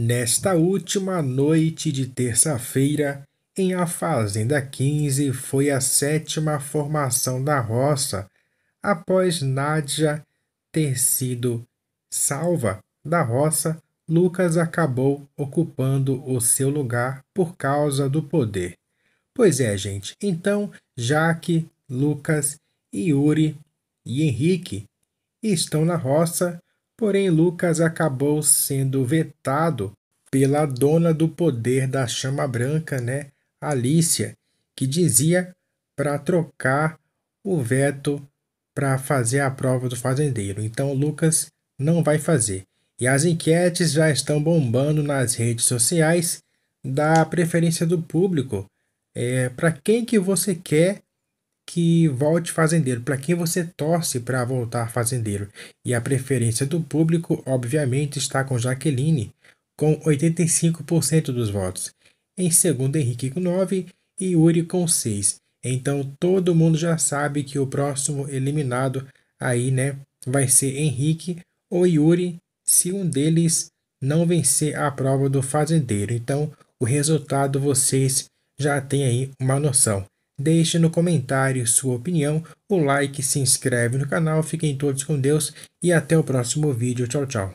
Nesta última noite de terça-feira, em A Fazenda 15, foi a sétima formação da roça, após Nádia ter sido salva da roça, Lucas acabou ocupando o seu lugar por causa do poder. Pois é, gente, então Jaque, Lucas, Yuri e Henrique estão na roça Porém, Lucas acabou sendo vetado pela dona do poder da chama branca, né, Alicia, que dizia para trocar o veto para fazer a prova do fazendeiro. Então, Lucas não vai fazer. E as enquetes já estão bombando nas redes sociais da preferência do público. É, para quem que você quer que volte fazendeiro, para quem você torce para voltar fazendeiro. E a preferência do público, obviamente, está com Jaqueline, com 85% dos votos. Em segundo, Henrique com 9 e Yuri com 6. Então todo mundo já sabe que o próximo eliminado aí, né, vai ser Henrique ou Yuri, se um deles não vencer a prova do fazendeiro. Então, o resultado vocês já têm aí uma noção. Deixe no comentário sua opinião, o like, se inscreve no canal, fiquem todos com Deus e até o próximo vídeo. Tchau, tchau.